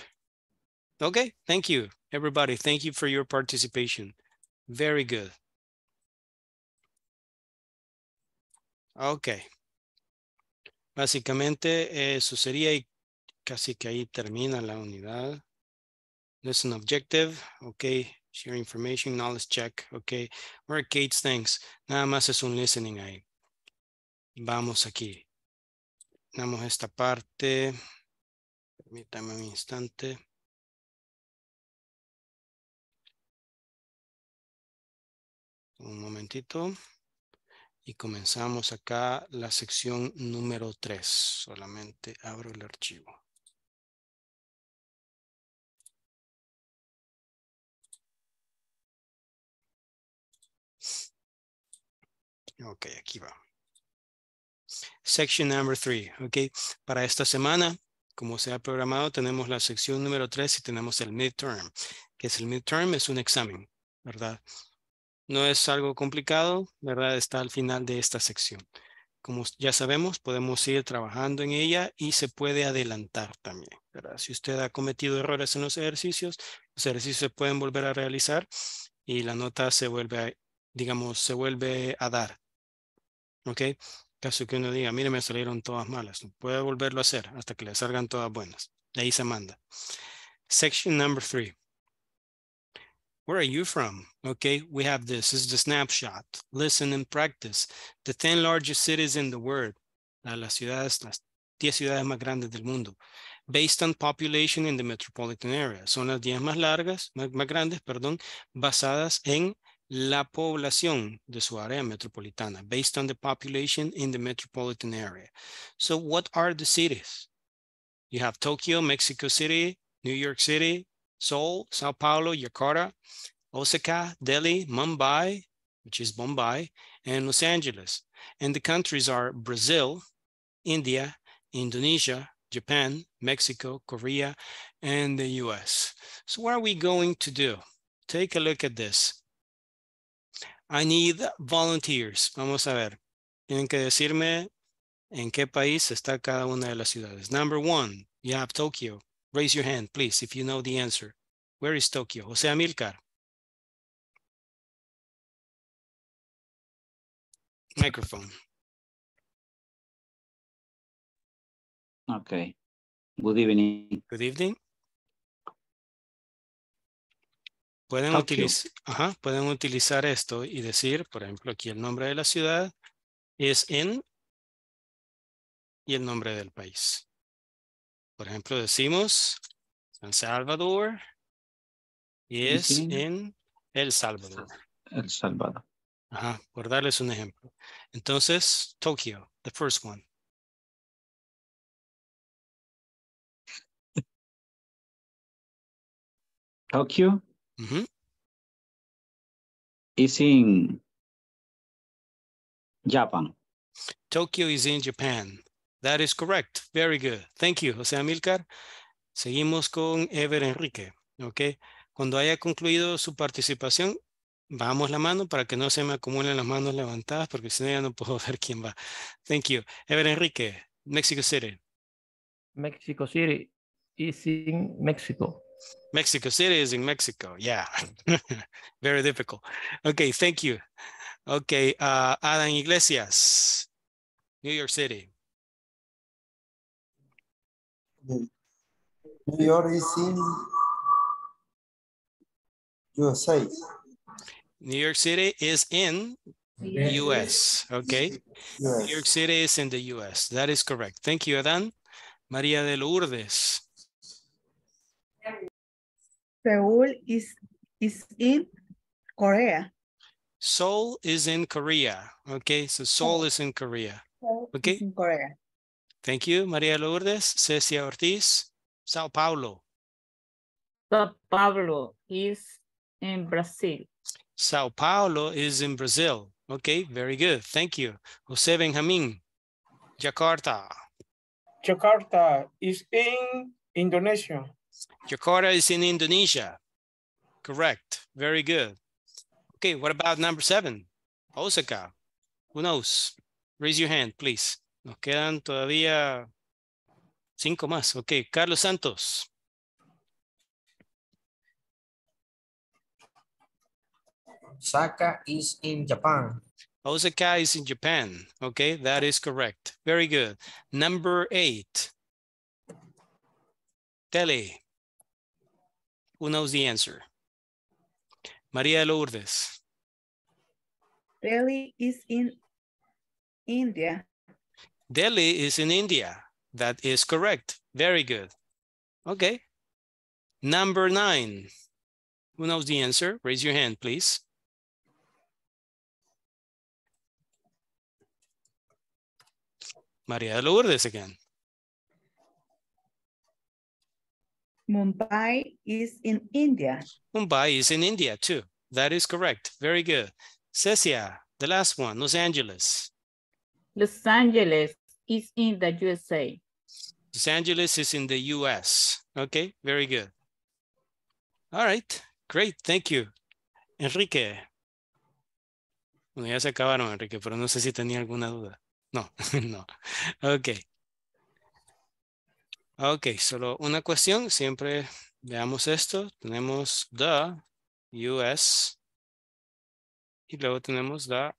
Okay, thank you, everybody. Thank you for your participation. Very good. Ok. Básicamente eh, eso sería y casi que ahí termina la unidad. Listen objective. Ok. Share information, knowledge check. Ok. Work Kate's things? Nada más es un listening ahí. Vamos aquí. Damos esta parte. Permítame un instante. Un momentito. Y comenzamos acá la sección número 3. Solamente abro el archivo. Ok, aquí va. Section number three, ok. Para esta semana, como se ha programado, tenemos la sección número tres y tenemos el midterm, que es el midterm, es un examen, ¿verdad? No es algo complicado, ¿verdad? Está al final de esta sección. Como ya sabemos, podemos ir trabajando en ella y se puede adelantar también, ¿verdad? Si usted ha cometido errores en los ejercicios, los ejercicios se pueden volver a realizar y la nota se vuelve digamos, se vuelve a dar. ¿Ok? Caso que uno diga, mire, me salieron todas malas. No Puede volverlo a hacer hasta que le salgan todas buenas. De ahí se manda. Section number three. Where are you from? Okay, we have this. This is the snapshot. Listen and practice. The ten largest cities in the world. Las ciudades, las diez ciudades más grandes del mundo. Based on population in the metropolitan area. Son las diez más largas, más, más grandes, perdón, basadas en la población de su área metropolitana, based on the population in the metropolitan area. So what are the cities? You have Tokyo, Mexico City, New York City, Seoul, Sao Paulo, Jakarta, Osaka, Delhi, Mumbai, which is Bombay, and Los Angeles. And the countries are Brazil, India, Indonesia, Japan, Mexico, Korea, and the US. So what are we going to do? Take a look at this. I need volunteers. Vamos a ver. Tienen que decirme en qué país está cada una de las ciudades. Number one, you have Tokyo. Raise your hand, please, if you know the answer. Where is Tokyo? José Amilcar. Microphone. Okay. Good evening. Good evening. Pueden, utilizar, pueden utilizar esto y decir, por ejemplo, aquí el nombre de la ciudad es en y el nombre del país. Por ejemplo, decimos San Salvador y es en El Salvador. El Salvador. Ajá, por darles un ejemplo. Entonces, Tokio, the first one. Tokio is in Japan. Tokyo is in Japan. That is correct. Very good. Thank you, José Amilcar. Seguimos con Ever Enrique. Okay. Cuando haya concluido su participación, Vamos la mano para que no se me acumulen las manos levantadas porque si no ya no puedo ver quién va. Thank you. Ever Enrique, Mexico City. Mexico City is in Mexico. Mexico City is in Mexico. Yeah, very difficult. Okay, thank you. Okay, uh, Adam Iglesias, New York City. New York is in USA. New York City is in US, okay? US. New York City is in the US. That is correct. Thank you, Adam. Maria de Lourdes. Seoul is is in Korea. Seoul is in Korea. Okay, so Seoul is in Korea. Okay. In Korea. Thank you, Maria Lourdes. Cecia Ortiz, Sao Paulo. Sao Paulo is in Brazil. Sao Paulo is in Brazil. Okay, very good. Thank you. Jose Benjamin, Jakarta. Jakarta is in Indonesia. Jakarta is in Indonesia. Correct. Very good. Okay, what about number seven? Osaka. Who knows? Raise your hand, please. Nos quedan todavía cinco más. Okay, Carlos Santos. Osaka is in Japan. Osaka is in Japan. Okay, that is correct. Very good. Number eight. Delhi. Who knows the answer? Maria Lourdes. Delhi is in India. Delhi is in India. That is correct. Very good. Okay. Number nine. Who knows the answer? Raise your hand, please. Maria Lourdes again. Mumbai is in India. Mumbai is in India too. That is correct. Very good. Cecia, the last one, Los Angeles. Los Angeles is in the USA. Los Angeles is in the US. Okay, very good. All right, great, thank you. Enrique. Bueno, ya se acabaron, Enrique, pero no sé si tenía alguna duda. No, no. Okay. Ok, solo una cuestión. Siempre veamos esto. Tenemos the US y luego tenemos the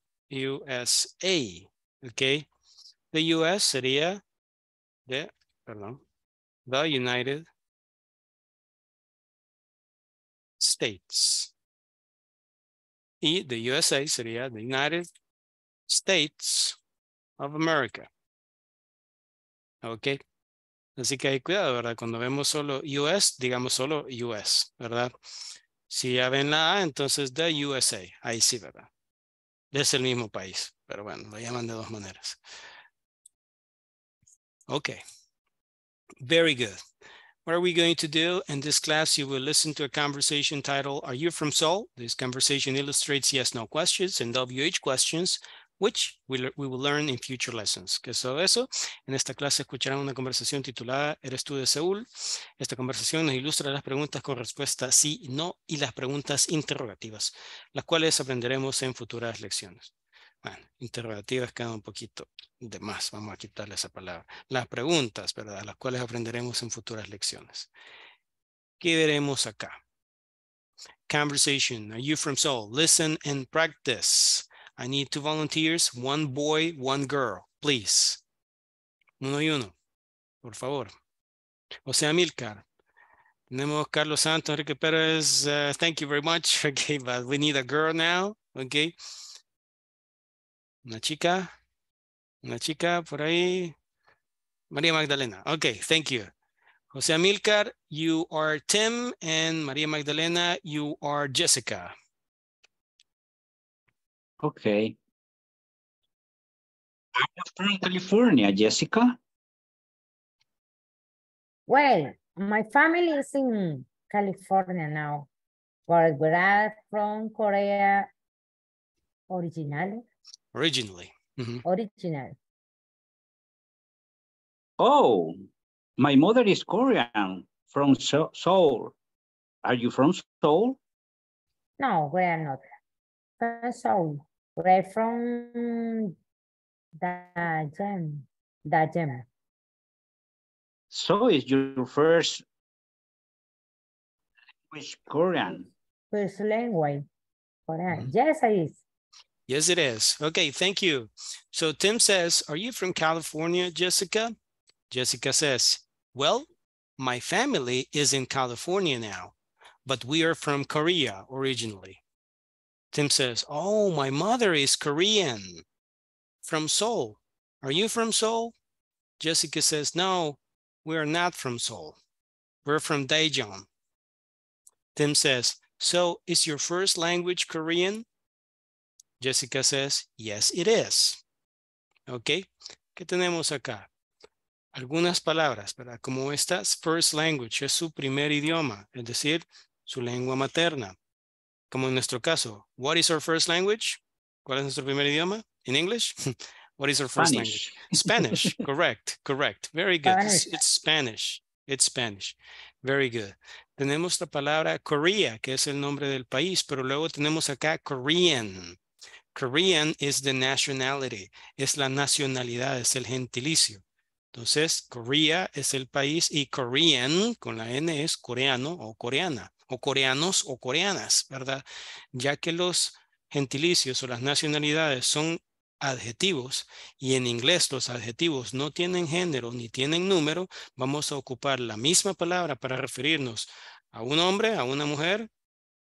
USA. Ok. The US sería de, perdón, the United States. Y the USA sería the United States of America. Okay. Así que hay cuidado, ¿verdad? Cuando vemos solo US, digamos solo US, ¿verdad? Si ya ven la A, entonces de USA, ahí sí, ¿verdad? Es el mismo país, pero bueno, lo llaman de dos maneras. Okay, very good. What are we going to do? In this class, you will listen to a conversation titled, Are You From Seoul? This conversation illustrates yes-no questions and WH questions which we, will learn in future lessons. ¿Qué es eso. En esta clase escucharán una conversación titulada ¿Eres tú de Seúl? Esta conversación nos ilustra las preguntas con respuesta sí y no y las preguntas interrogativas, las cuales aprenderemos en futuras lecciones. Bueno, interrogativas quedan un poquito de más, vamos a quitarle esa palabra. Las preguntas, ¿verdad? Las cuales aprenderemos en futuras lecciones. ¿Qué veremos acá? Conversation. Are you from Seoul? Listen and practice. I need two volunteers, one boy, one girl, please. Uno y uno, por favor. José Amilcar, Milcar. Tenemos Carlos Santos, Enrique Perez. Uh, eh, thank you very much. Okay, but we need a girl now. Okay. Una chica. Una chica por ahí. María Magdalena. Okay, thank you. Jose Amilcar, you are Tim, and Maria Magdalena, you are Jessica. Okay. Are you from California, Jessica? Well, my family is in California now, but we are from Korea originally. Originally. Mm -hmm. Original. Oh, my mother is Korean from Seoul. Are you from Seoul? No, we are not. From Seoul. Read from the gem. The So is your first language Korean? First language Korean. Mm-hmm. Yes, it is. Yes, it is. Okay, thank you. So Tim says, are you from California, Jessica? Jessica says, well, my family is in California now, but we are from Korea originally. Tim says, Oh, my mother is Korean from Seoul. Are you from Seoul? Jessica says, No, we are not from Seoul. We're from Daejeon. Tim says, So is your first language Korean? Jessica says, Yes, it is. Ok, ¿qué tenemos acá? Algunas palabras, para Como esta, first language es su primer idioma, es decir, su lengua materna. como en nuestro caso, what is our first language? ¿Cuál es nuestro primer idioma? En English? What is our first language? Spanish. correct, correct. Very good. It's, it's, Spanish. It's Spanish. Very good. Tenemos la palabra Korea, que es el nombre del país, pero luego tenemos acá Korean. Korean is the nationality. Es la nacionalidad, es el gentilicio. Entonces, Korea es el país y Korean con la N es coreano o coreana, o coreanos o coreanas, ¿verdad? Ya que los gentilicios o las nacionalidades son adjetivos y en inglés los adjetivos no tienen género ni tienen número, vamos a ocupar la misma palabra para referirnos a un hombre, a una mujer,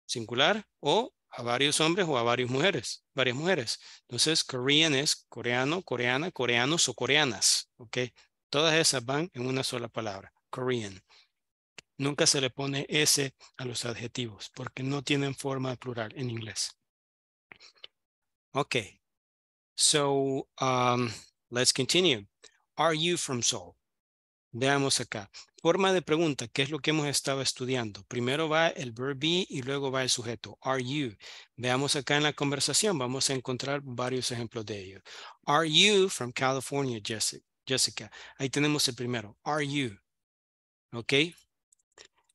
singular, o a varios hombres o a varias mujeres, varias mujeres. Entonces, Korean es coreano, coreana, coreanos o coreanas, ¿ok? Todas esas van en una sola palabra, Korean. Nunca se le pone S a los adjetivos porque no tienen forma de plural en inglés. Okay, so um, let's continue. Are you from Seoul? Veamos acá. Forma de pregunta, ¿qué es lo que hemos estado estudiando. Primero va el verb be y luego va el sujeto. Are you? Veamos acá en la conversación, vamos a encontrar varios ejemplos de ello. Are you from California, Jessica? Jessica. Ahí tenemos el primero, are you? ¿Ok?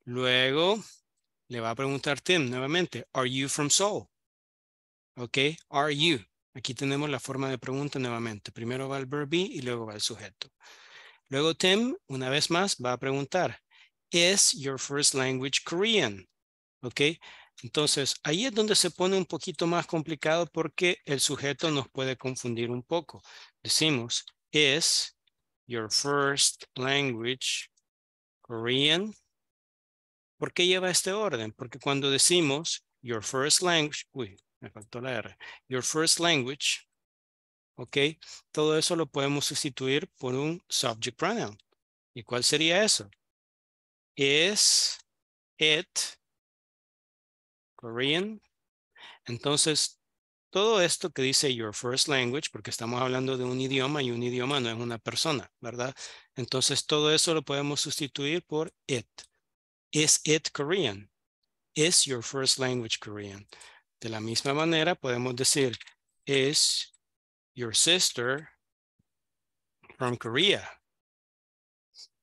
Luego le va a preguntar Tim nuevamente, are you from Seoul? ¿Ok? Are you? Aquí tenemos la forma de pregunta nuevamente. Primero va el verb be y luego va el sujeto. Luego Tim, una vez más, va a preguntar, is your first language Korean? ¿Ok? Entonces, ahí es donde se pone un poquito más complicado porque el sujeto nos puede confundir un poco. Decimos, is your first language, Korean. ¿Por qué lleva este orden? Porque cuando decimos your first language, uy, me faltó la R, your first language, ok, todo eso lo podemos sustituir por un subject pronoun. ¿Y cuál sería eso? Is it Korean? Entonces, todo esto que dice your first language, porque estamos hablando de un idioma y un idioma no es una persona, ¿verdad? Entonces todo eso lo podemos sustituir por it. Is it Korean? Is your first language Korean? De la misma manera podemos decir, is your sister from Korea?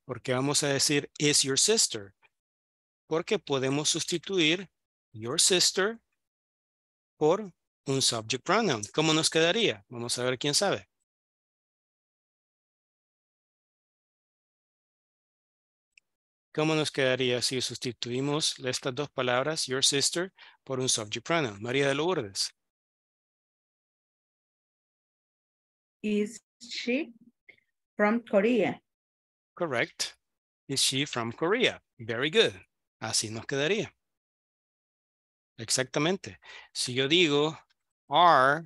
¿Por qué vamos a decir, is your sister? Porque podemos sustituir your sister por un subject pronoun. ¿Cómo nos quedaría? Vamos a ver quién sabe. ¿Cómo nos quedaría si sustituimos estas dos palabras, your sister, por un subject pronoun? María de Lourdes. Is she from Korea? Correct. Is she from Korea? Very good. Así nos quedaría. Exactamente. Si yo digo, are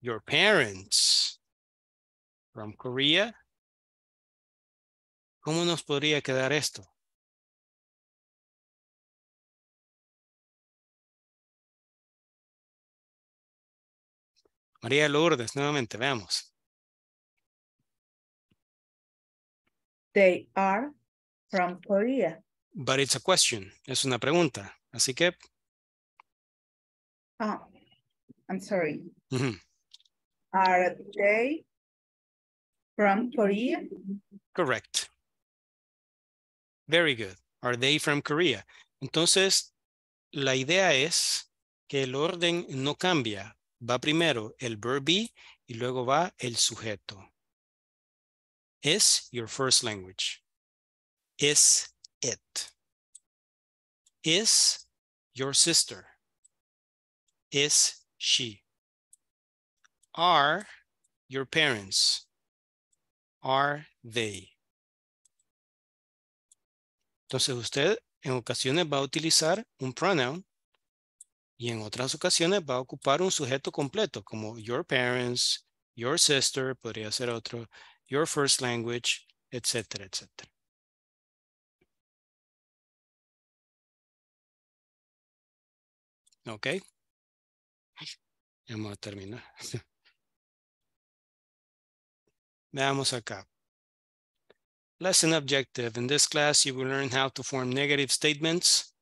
your parents from Korea? ¿Cómo nos podría quedar esto? María Lourdes, nuevamente, veamos. They are from Korea. But it's a question, es una pregunta. Así que... Ah, I'm sorry, mm -hmm. are they from Korea? Correct. Very good. Are they from Korea? Entonces, la idea es que el orden no cambia. Va primero el verb be y luego va el sujeto. Is your first language? Is it? Is your sister? Is she. Are your parents? Are they? Entonces usted en ocasiones va a utilizar un pronoun y en otras ocasiones va a ocupar un sujeto completo como your parents, your sister, podría ser otro, your first language, etcétera, etcétera. Ok, vamos a terminar. Veamos acá. Lesson objective. In this class, you will learn how to form negative statements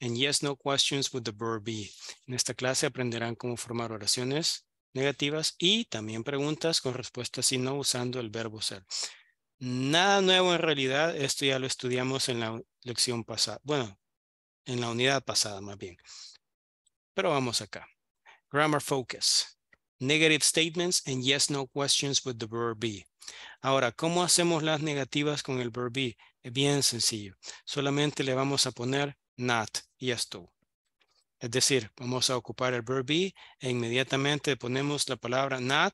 and yes, no questions with the verb be. En esta clase aprenderán cómo formar oraciones negativas y también preguntas con respuestas sí no usando el verbo ser. Nada nuevo en realidad, esto ya lo estudiamos en la lección pasada, bueno, en la unidad pasada más bien. Pero vamos acá. Grammar focus. Negative statements and yes, no questions with the verb be. Ahora, ¿cómo hacemos las negativas con el verb be? Es bien sencillo. Solamente le vamos a poner not y esto. Es decir, vamos a ocupar el verb be e inmediatamente ponemos la palabra not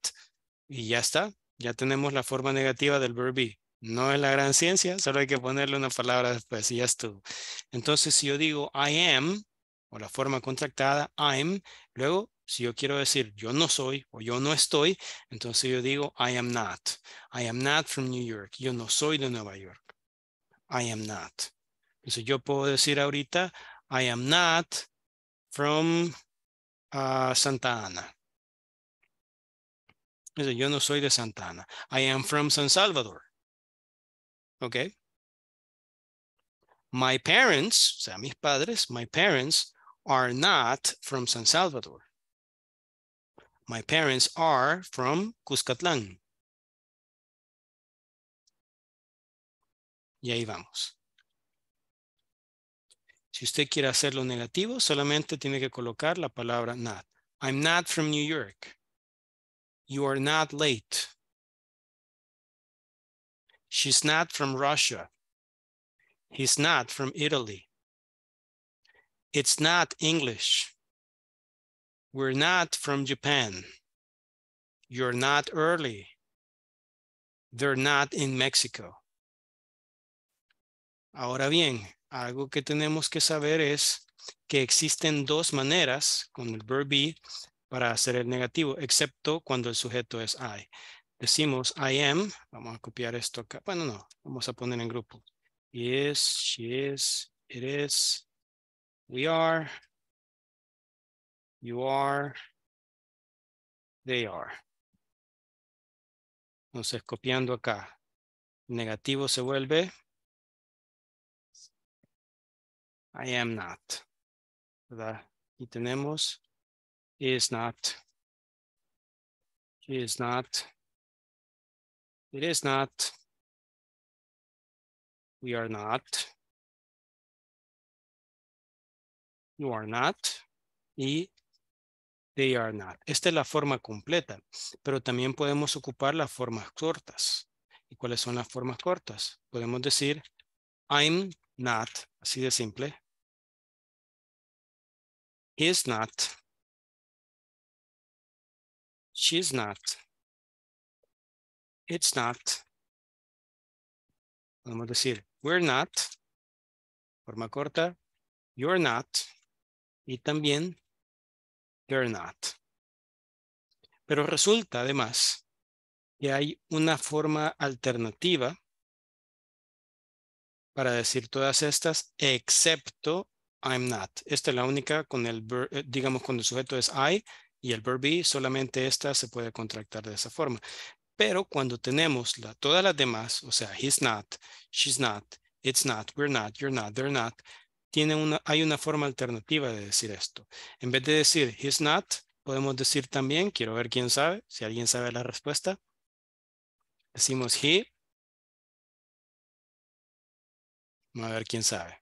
y ya está. Ya tenemos la forma negativa del verb be. No es la gran ciencia, solo hay que ponerle una palabra después y ya Entonces, si yo digo I am, o la forma contractada, I'm, luego si yo quiero decir yo no soy o yo no estoy, entonces yo digo I am not. I am not from New York. Yo no soy de Nueva York. I am not. Entonces yo puedo decir ahorita I am not from ah, Santa Ana. yo no soy de Santa Ana. I am from San Salvador. OK. My parents, o sea, mis padres, my parents are not from San Salvador. My parents are from Cuscatlán. Y ahí vamos. Si usted quiere hacerlo negativo, solamente tiene que colocar la palabra not. I'm not from New York. You are not late. She's not from Russia. He's not from Italy. It's not English. We're not from Japan. You're not early. They're not in Mexico. Ahora bien, algo que tenemos que saber es que existen dos maneras con el verb be para hacer el negativo, excepto cuando el sujeto es I. Decimos I am, vamos a copiar esto acá, bueno no, vamos a poner en grupo. is, she is, it is, we are, You are. They are. Entonces, copiando acá. Negativo se vuelve. I am not. ¿Verdad? Y tenemos is not. she is not. It is not. We are not. You are not. Y they are not. Esta es la forma completa, pero también podemos ocupar las formas cortas. ¿Y cuáles son las formas cortas? Podemos decir I'm not, así de simple. Is not. She's not. It's not. Podemos decir we're not, forma corta, you're not, y también they're not. Pero resulta además que hay una forma alternativa para decir todas estas, excepto I'm not. Esta es la única con el, eh, digamos, cuando el sujeto es I y el verb be, solamente esta se puede contractar de esa forma. Pero cuando tenemos todas las demás, o sea, he's not, she's not, it's not, we're not, you're not, they're not, hay una forma alternativa de decir esto. En vez de decir he's not, podemos decir también, quiero ver quién sabe, si alguien sabe la respuesta, decimos he. Vamos a ver quién sabe.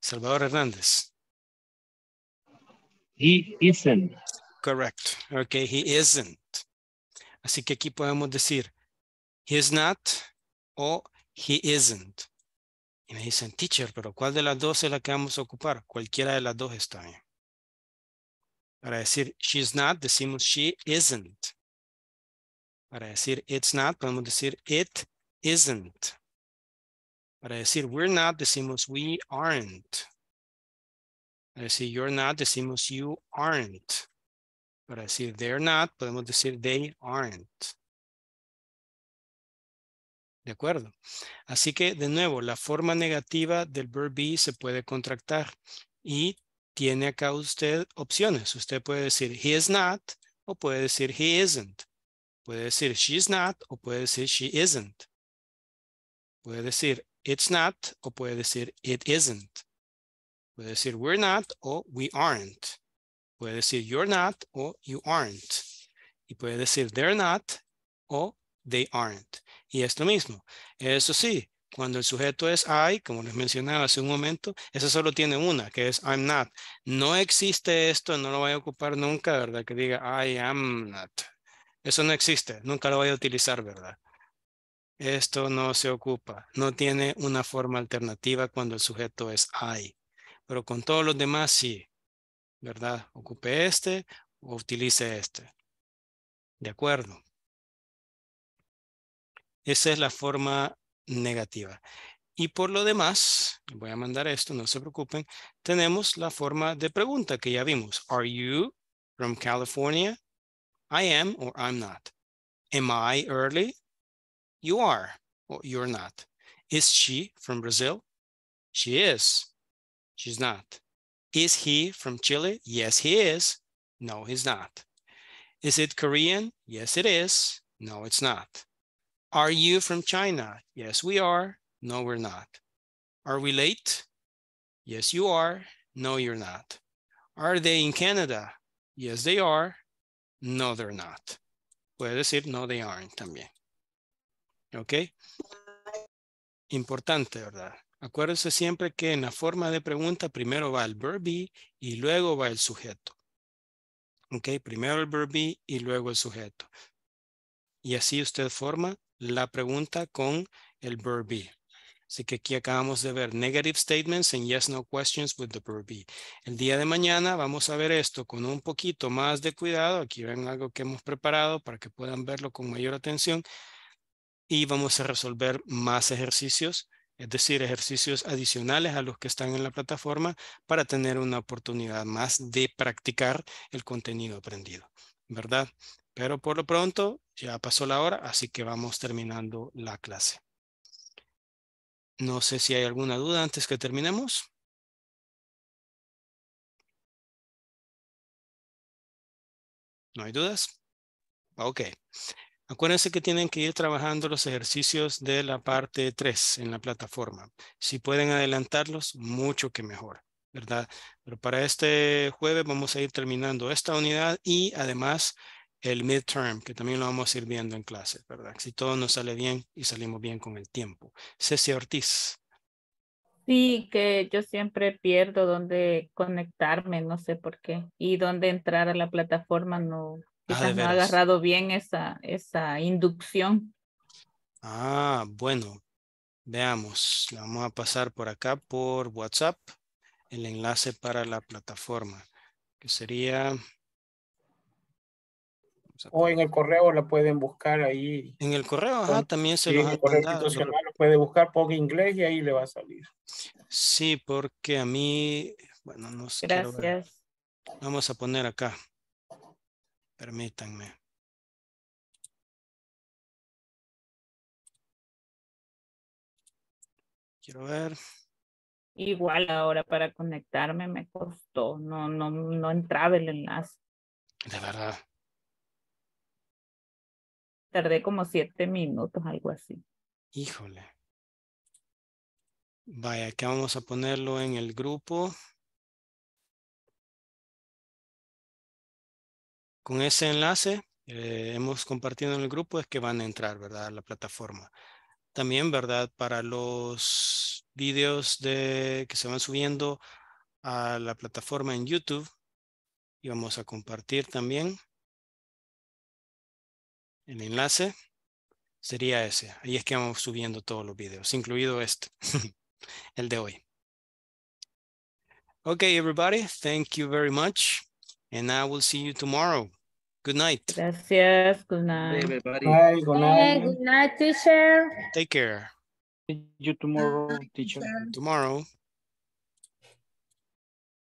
Salvador Hernández. He isn't. Correct. Ok, he isn't. Así que aquí podemos decir, he's not o he isn't. Y me dicen, teacher, pero ¿cuál de las dos es la que vamos a ocupar? Cualquiera de las dos está bien. Para decir she's not, decimos she isn't. Para decir it's not, podemos decir it isn't. Para decir we're not, decimos we aren't. Para decir you're not, decimos you aren't. Para decir they're not, podemos decir they aren't. ¿De acuerdo? Así que, de nuevo, la forma negativa del verb be se puede contractar y tiene acá usted opciones. Usted puede decir he is not o puede decir he isn't. Puede decir she's not o puede decir she isn't. Puede decir it's not o puede decir it isn't. Puede decir we're not o we aren't. Puede decir you're not o you aren't. Y puede decir they're not o they aren't y esto mismo. Eso sí, cuando el sujeto es I, como les mencionaba hace un momento, eso solo tiene una, que es I'm not. No existe esto, no lo voy a ocupar nunca, ¿verdad? Que diga I am not. Eso no existe, nunca lo voy a utilizar, ¿verdad? Esto no se ocupa, no tiene una forma alternativa cuando el sujeto es I. Pero con todos los demás sí, ¿verdad? Ocupe este o utilice este. De acuerdo. Esa es la forma negativa. Y por lo demás, voy a mandar esto, no se preocupen, tenemos la forma de pregunta que ya vimos. Are you from California? I am or I'm not. Am I early? You are or you're not. Is she from Brazil? She is. She's not. Is he from Chile? Yes, he is. No, he's not. Is it Korean? Yes, it is. No, it's not. Are you from China? Yes, we are. No, we're not. Are we late? Yes, you are. No, you're not. Are they in Canada? Yes, they are. No, they're not. Puede decir no, they aren't también. Okay. Importante, ¿verdad? Acuérdense siempre que en la forma de pregunta primero va el verb be y luego va el sujeto. Okay, Primero el verb be y luego el sujeto. Y así usted forma la pregunta con el verb be. Así que aquí acabamos de ver negative statements and yes, no questions with the verb be. El día de mañana vamos a ver esto con un poquito más de cuidado. Aquí ven algo que hemos preparado para que puedan verlo con mayor atención. Y vamos a resolver más ejercicios, es decir, ejercicios adicionales a los que están en la plataforma para tener una oportunidad más de practicar el contenido aprendido. ¿Verdad? Pero por lo pronto ya pasó la hora, así que vamos terminando la clase. No sé si hay alguna duda antes que terminemos. ¿No hay dudas? Ok. Acuérdense que tienen que ir trabajando los ejercicios de la parte 3 en la plataforma. Si pueden adelantarlos, mucho que mejor, ¿verdad? Pero para este jueves vamos a ir terminando esta unidad y además el midterm, que también lo vamos a ir viendo en clase, ¿verdad? Si todo nos sale bien y salimos bien con el tiempo. Ceci Ortiz. Sí, que yo siempre pierdo dónde conectarme, no sé por qué, y dónde entrar a la plataforma, no, ah, quizás no ha agarrado bien esa, esa inducción. Ah, bueno, veamos, la vamos a pasar por acá por WhatsApp, el enlace para la plataforma, que sería o en el correo la pueden buscar ahí. En el correo, también se los en el puede buscar, ponga inglés y ahí le va a salir. Sí, porque a mí, bueno, no sé. Gracias. Vamos a poner acá. Permítanme. Quiero ver. Igual ahora para conectarme me costó, no, no, no entraba el enlace. De verdad. Tardé como siete minutos, algo así. Híjole. Vaya, que vamos a ponerlo en el grupo. Con ese enlace eh, hemos compartido en el grupo es que van a entrar, ¿verdad? A la plataforma. También, ¿verdad? Para los videos que se van subiendo a la plataforma en YouTube. Y vamos a compartir también el enlace sería ese. Ahí es que vamos subiendo todos los videos, incluido este, el de hoy. Okay, everybody, thank you very much. And I will see you tomorrow. Good night. Gracias. Good night. Bye, everybody. Bye, good night, teacher. Take care. See you tomorrow, teacher. Tomorrow.